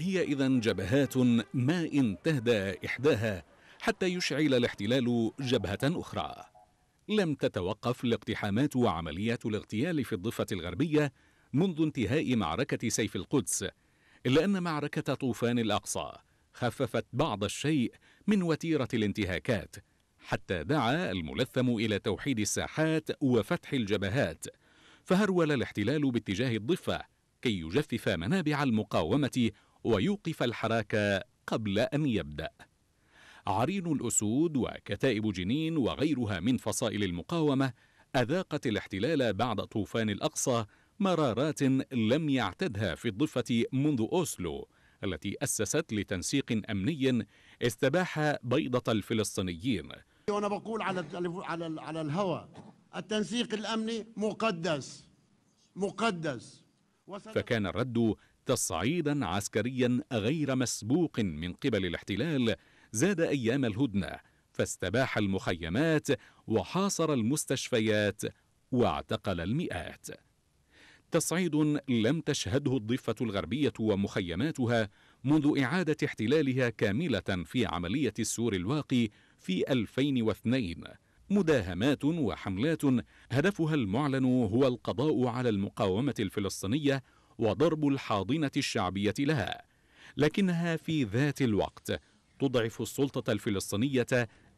هي إذا جبهات ما إن تهدى إحداها حتى يشعل الاحتلال جبهة أخرى. لم تتوقف الاقتحامات وعمليات الاغتيال في الضفة الغربية منذ انتهاء معركة سيف القدس، إلا أن معركة طوفان الأقصى خففت بعض الشيء من وتيرة الانتهاكات، حتى دعا الملثم إلى توحيد الساحات وفتح الجبهات، فهرول الاحتلال باتجاه الضفة كي يجفف منابع المقاومة ويوقف الحراك قبل أن يبدأ عرين الأسود وكتائب جنين وغيرها من فصائل المقاومة أذاقت الاحتلال بعد طوفان الأقصى مرارات لم يعتدها في الضفة منذ أوسلو التي أسست لتنسيق أمني استباح بيضة الفلسطينيين وأنا بقول على على على الهوى التنسيق الأمني مقدس مقدس فكان الرد تصعيدا عسكريا غير مسبوق من قبل الاحتلال زاد ايام الهدنه فاستباح المخيمات وحاصر المستشفيات واعتقل المئات تصعيد لم تشهده الضفه الغربيه ومخيماتها منذ اعاده احتلالها كامله في عمليه السور الواقي في 2002 مداهمات وحملات هدفها المعلن هو القضاء على المقاومه الفلسطينيه وضرب الحاضنة الشعبية لها لكنها في ذات الوقت تضعف السلطة الفلسطينية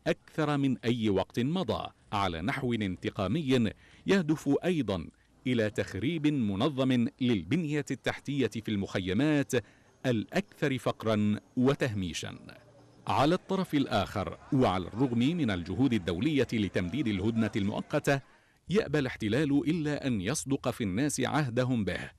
أكثر من أي وقت مضى على نحو انتقامي يهدف أيضا إلى تخريب منظم للبنية التحتية في المخيمات الأكثر فقرا وتهميشا على الطرف الآخر وعلى الرغم من الجهود الدولية لتمديد الهدنة المؤقتة يأبى الاحتلال إلا أن يصدق في الناس عهدهم به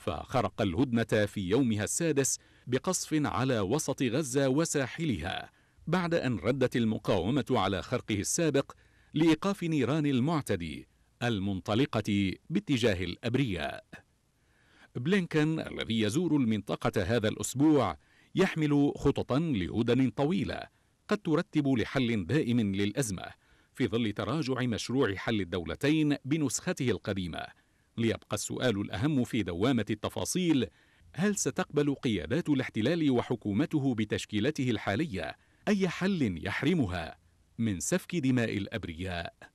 فخرق الهدنة في يومها السادس بقصف على وسط غزة وساحلها بعد أن ردت المقاومة على خرقه السابق لإيقاف نيران المعتدي المنطلقة باتجاه الأبرياء بلينكن الذي يزور المنطقة هذا الأسبوع يحمل خططا لهدن طويلة قد ترتب لحل دائم للأزمة في ظل تراجع مشروع حل الدولتين بنسخته القديمة ليبقى السؤال الأهم في دوامة التفاصيل هل ستقبل قيادات الاحتلال وحكومته بتشكيلته الحالية أي حل يحرمها من سفك دماء الأبرياء؟